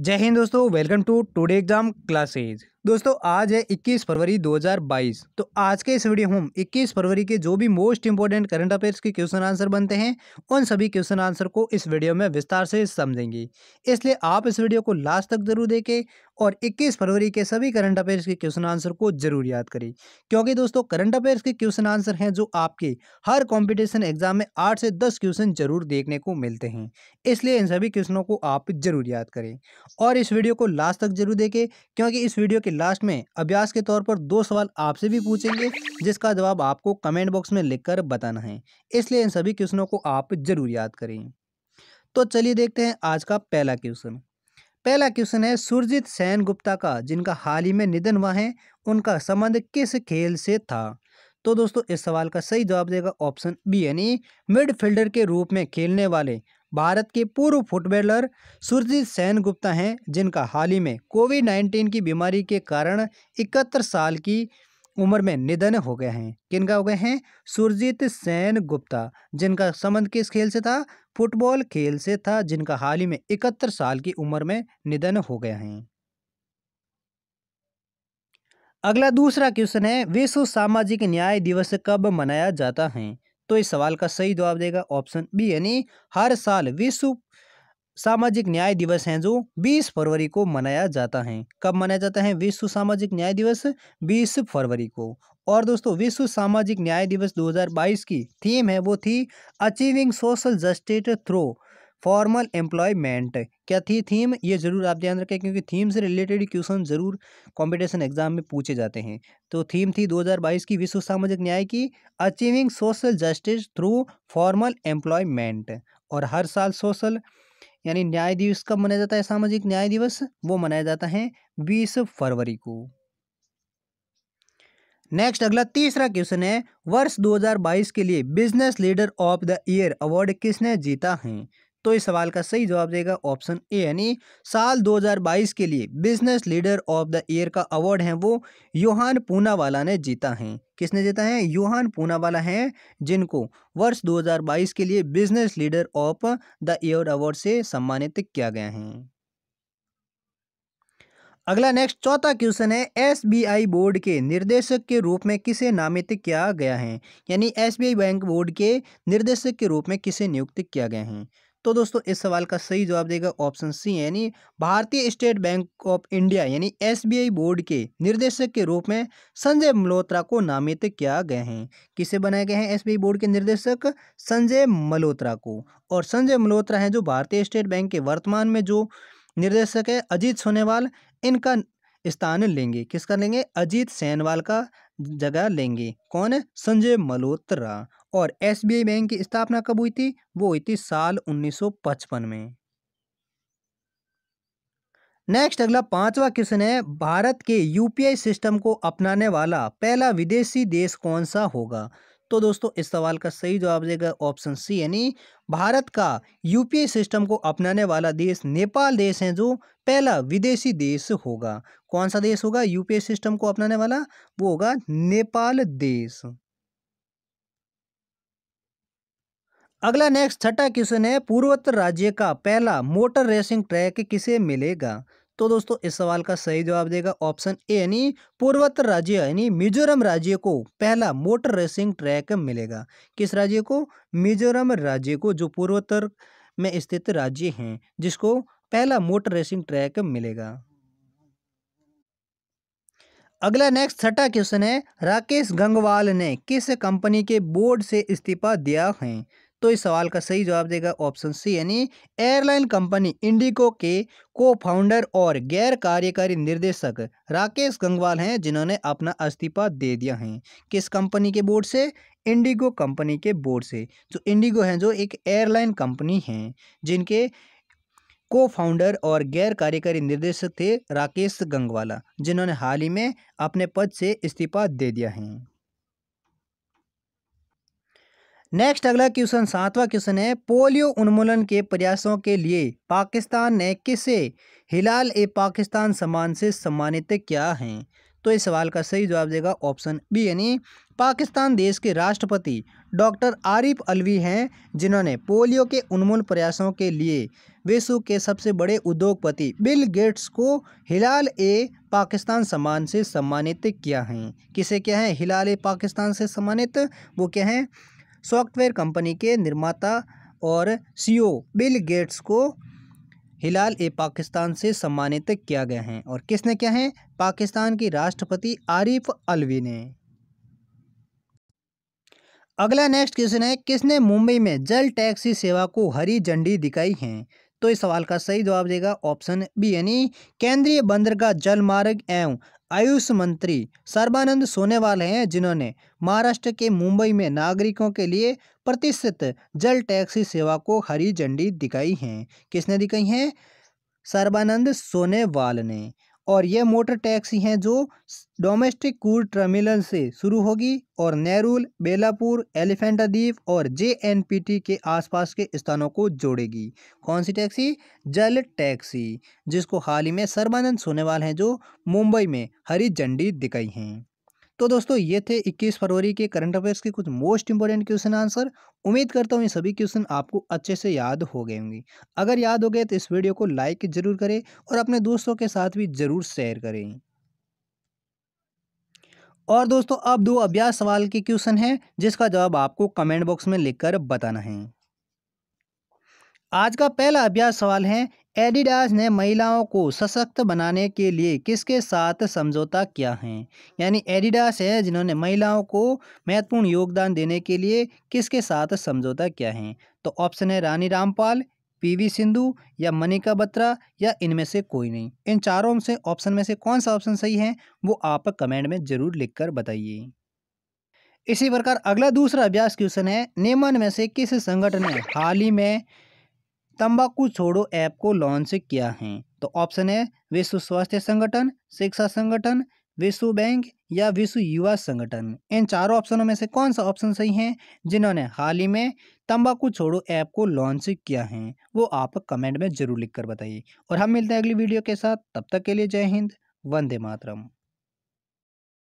जय हिंद दोस्तों welcome to today exam classes दोस्तों आज है 21 फरवरी 2022 तो आज के इस वीडियो हम 21 फरवरी के जो भी मोस्ट इंपॉर्टेंट करंट अफेयर्स के क्वेश्चन आंसर बनते हैं उन सभी क्वेश्चन आंसर को इस वीडियो में विस्तार से समझेंगे इसलिए आप इस वीडियो को लास्ट तक जरूर देखें और 21 फरवरी के सभी करंट अफेयर्स के क्वेश्चन आंसर को जरूर याद करें क्योंकि दोस्तों करंट अफेयर्स के क्वेश्चन आंसर हैं जो आपके हर कॉम्पिटिशन एग्जाम में आठ से दस क्वेश्चन जरूर देखने को मिलते हैं इसलिए इन सभी क्वेश्चनों को आप जरूर याद करें और इस वीडियो को लास्ट तक जरूर देखें क्योंकि इस वीडियो के लास्ट में अभ्यास के तौर पर दो सवाल आपसे भी पूछेंगे जिसका जवाब आपको कमेंट बॉक्स में लिख बताना है इसलिए इन सभी क्वेश्चनों को आप जरूर याद करें तो चलिए देखते हैं आज का पहला क्वेश्चन पहला क्वेश्चन है सुरजीत सेन गुप्ता का जिनका हाल ही में निधन हुआ है उनका संबंध किस खेल से था तो दोस्तों इस सवाल का सही जवाब देगा ऑप्शन बी यानी मिडफील्डर के रूप में खेलने वाले भारत के पूर्व फुटबॉलर सुरजीत सेन गुप्ता हैं जिनका हाल ही में कोविड नाइन्टीन की बीमारी के कारण इकहत्तर साल की उम्र में निधन हो गए हैं किनका हो गए हैं सुरजीत सेन गुप्ता जिनका संबंध किस खेल से था फुटबॉल खेल से था जिनका हाल ही में इकहत्तर साल की उम्र में निधन हो गए हैं अगला दूसरा क्वेश्चन है विश्व सामाजिक न्याय दिवस कब मनाया जाता है तो इस सवाल का सही जवाब देगा ऑप्शन बी यानी हर साल विश्व सामाजिक न्याय दिवस हैं जो 20 फरवरी को मनाया जाता है कब मनाया जाता है विश्व सामाजिक न्याय दिवस 20 फरवरी को और दोस्तों विश्व सामाजिक न्याय दिवस 2022 की थीम है वो थी achieving social justice through formal employment क्या थी थीम ये जरूर आप ध्यान रखें क्योंकि थीम से रिलेटेड क्वेश्चन जरूर कॉम्पिटिशन एग्जाम में पूछे जाते हैं तो थीम थी 2022 की विश्व सामाजिक न्याय की achieving social justice through formal employment और हर साल सोशल यानी न्याय दिवस कब मनाया जाता है सामाजिक न्याय दिवस वो मनाया जाता है बीस फरवरी को नेक्स्ट अगला तीसरा क्वेश्चन है वर्ष 2022 के लिए business leader of the year award किसने जीता है तो इस सवाल का सही जवाब देगा ऑप्शन ए यानी साल 2022 के लिए business leader of the year का अवार्ड है वो योहान पूनावाला ने जीता है किसने जीता है योहान पूनावाला है जिनको वर्ष 2022 के लिए business leader of the year award से सम्मानित किया गया है अगला नेक्स्ट चौथा क्वेश्चन है एसबीआई बोर्ड के निर्देशक के रूप में किसे नामित किया गया है यानी एसबीआई बैंक बोर्ड के निर्देशक के रूप में किसे नियुक्त किया गया है तो दोस्तों इस सवाल का सही जवाब देगा ऑप्शन सी यानी भारतीय स्टेट बैंक ऑफ इंडिया यानी एसबीआई बोर्ड के निर्देशक के रूप में संजय मल्होत्रा को नामित किया गया है किसे बनाए गए हैं एसबीआई बोर्ड के निर्देशक संजय मल्होत्रा को और संजय मल्होत्रा हैं जो भारतीय स्टेट बैंक के वर्तमान में जो निर्देशक है अजीत सोनेवाल इनका स्थान लेंगे किसका लेंगे अजीत सैनवाल का जगह लेंगे कौन है संजय मल्होत्रा और एसबीआई बैंक की स्थापना कब हुई थी वो हुई थी साल 1955 में नेक्स्ट अगला पांचवा क्वेश्चन है भारत के यूपीआई सिस्टम को अपनाने वाला पहला विदेशी देश कौन सा होगा तो दोस्तों इस सवाल का सही जवाब देगा ऑप्शन सी यानी भारत का यूपीआई सिस्टम को अपनाने वाला देश नेपाल देश है जो पहला विदेशी देश होगा कौन सा देश होगा यूपीआई सिस्टम को अपनाने वाला वो होगा नेपाल देश अगला नेक्स्ट छठा क्वेश्चन है पूर्वोत्तर राज्य का पहला मोटर रेसिंग ट्रैक किसे मिलेगा तो दोस्तों इस सवाल का सही जवाब देगा ऑप्शन ए यानी पूर्वोत्तर राज्य यानी मिजोरम राज्य को पहला मोटर रेसिंग ट्रैक मिलेगा किस राज्य को मिजोरम राज्य को जो पूर्वोत्तर में स्थित राज्य हैं जिसको पहला मोटर रेसिंग ट्रैक मिलेगा अगला नेक्स्ट छठा क्वेश्चन है राकेश गंगवाल ने किस कंपनी के बोर्ड से इस्तीफा दिया है तो इस सवाल का सही जवाब देगा ऑप्शन सी यानी एयरलाइन कंपनी इंडिको के को फाउंडर और गैर कार्यकारी निर्देशक राकेश गंगवाल हैं जिन्होंने अपना इस्तीफा दे दिया है किस कंपनी के बोर्ड से इंडिगो कंपनी के बोर्ड से जो इंडिगो हैं जो एक एयरलाइन कंपनी हैं जिनके को फाउंडर और गैर कार्यकारी निर्देशक थे राकेश गंगवाला जिन्होंने हाल ही में अपने पद से इस्तीफा दे दिया है नेक्स्ट अगला क्वेश्चन सातवां क्वेश्चन है पोलियो उन्मूलन के प्रयासों के लिए पाकिस्तान ने किसे हिलाल ए पाकिस्तान सम्मान से सम्मानित किया है तो इस सवाल का सही जवाब देगा ऑप्शन बी यानी पाकिस्तान देश के राष्ट्रपति डॉक्टर आरिफ अलवी हैं जिन्होंने पोलियो के उन्मूलन प्रयासों के लिए विश्व के सबसे बड़े उद्योगपति बिल गेट्स को हिलाल ए पाकिस्तान सम्मान से सम्मानित किया है किसे क्या है हिलाल ए पाकिस्तान से सम्मानित वो क्या है सॉफ्टवेयर कंपनी के निर्माता और सीईओ बिल गेट्स को हिलाल ए पाकिस्तान से सम्मानित किया गया है और किसने क्या है पाकिस्तान के राष्ट्रपति आरिफ अलवी ने अगला नेक्स्ट क्वेश्चन है किसने मुंबई में जल टैक्सी सेवा को हरी झंडी दिखाई है तो इस सवाल का सही जवाब देगा ऑप्शन बी यानी केंद्रीय बंदरगाह जल मार्ग एवं आयुष मंत्री सर्बानंद सोनेवाल हैं जिन्होंने महाराष्ट्र के मुंबई में नागरिकों के लिए प्रतिष्ठित जल टैक्सी सेवा को हरी झंडी दिखाई है किसने दिखाई है सर्बानंद सोनेवाल ने और यह मोटर टैक्सी हैं जो डोमेस्टिक कूड टर्मिनल से शुरू होगी और नेहरूल बेलापुर एलिफेंटा द्वीप और जेएनपीटी के आसपास के स्थानों को जोड़ेगी कौन सी टैक्सी जल टैक्सी जिसको हाल ही में सर्बानंद सोनेवाल हैं जो मुंबई में हरी झंडी दिखाई हैं तो दोस्तों ये थे 21 फरवरी के करंट अफेयर्स के कुछ मोस्ट इंपॉर्टेंट क्वेश्चन आंसर उम्मीद करता हूँ ये सभी क्वेश्चन आपको अच्छे से याद हो गए होंगे अगर याद हो गए तो इस वीडियो को लाइक जरूर करें और अपने दोस्तों के साथ भी जरूर शेयर करें और दोस्तों अब दो अभ्यास सवाल के क्वेश्चन हैं जिसका जवाब आपको कमेंट बॉक्स में लिखकर बताना है आज का पहला अभ्यास सवाल है एडिडास ने महिलाओं को सशक्त बनाने के लिए किसके साथ समझौता किया है यानी एडिडास है जिन्होंने महिलाओं को महत्वपूर्ण योगदान देने के लिए किसके साथ समझौता किया है तो ऑप्शन है रानी रामपाल पीवी सिंधु या मनिका बत्रा या इनमें से कोई नहीं इन चारों से ऑप्शन में से कौन सा ऑप्शन सही है वो आप कमेंट में ज़रूर लिख बताइए इसी प्रकार अगला दूसरा अभ्यास क्वेश्चन है निम्न में से किस संगठन ने हाल ही में तंबाकू छोड़ो ऐप को लॉन्च किया है तो ऑप्शन है विश्व स्वास्थ्य संगठन शिक्षा संगठन विश्व बैंक या विश्व युवा संगठन इन चारों ऑप्शनों में से कौन सा ऑप्शन सही है जिन्होंने हाल ही में तंबाकू छोड़ो ऐप को लॉन्च किया है वो आप कमेंट में जरूर लिखकर बताइए और हम मिलते हैं अगली वीडियो के साथ तब तक के लिए जय हिंद वंदे मातरम